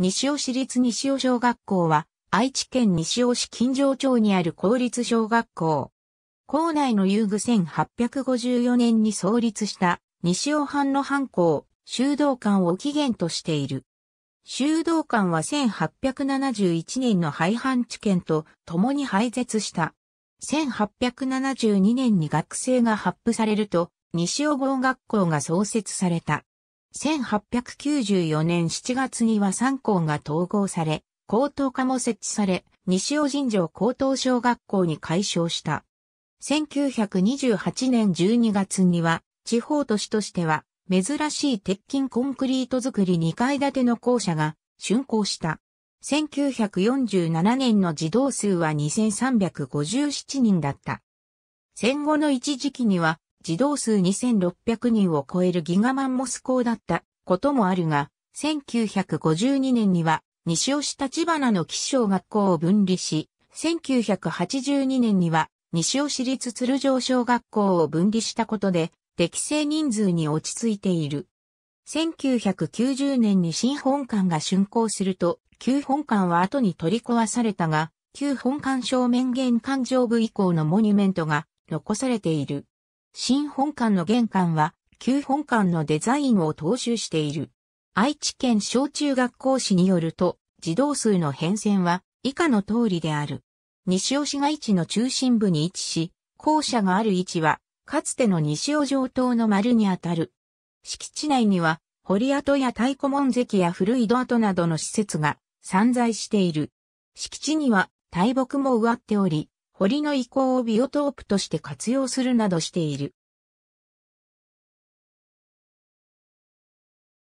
西尾市立西尾小学校は、愛知県西尾市金城町にある公立小学校。校内の遊具1854年に創立した西尾藩の藩校、修道館を起源としている。修道館は1871年の廃藩置県と共に廃絶した。1872年に学生が発布されると、西尾合学校が創設された。1894年7月には三校が統合され、高等科も設置され、西尾神城高等小学校に改称した。1928年12月には、地方都市としては、珍しい鉄筋コンクリート作り2階建ての校舎が、竣工した。1947年の児童数は2357人だった。戦後の一時期には児童数2600人を超えるギガマンモス校だったこともあるが、1952年には西尾市立花の気象学校を分離し、1982年には西尾市立鶴城小学校を分離したことで、適正人数に落ち着いている。1990年に新本館が竣工すると、旧本館は後に取り壊されたが、旧本館正面玄関上部以降のモニュメントが残されている。新本館の玄関は、旧本館のデザインを踏襲している。愛知県小中学校史によると、児童数の変遷は以下の通りである。西尾市街地の中心部に位置し、校舎がある位置は、かつての西尾城東の丸にあたる。敷地内には、堀跡や太鼓門跡や古井戸跡などの施設が散在している。敷地には大木も植わっており、堀の遺構をビオトープとして活用するなどしている。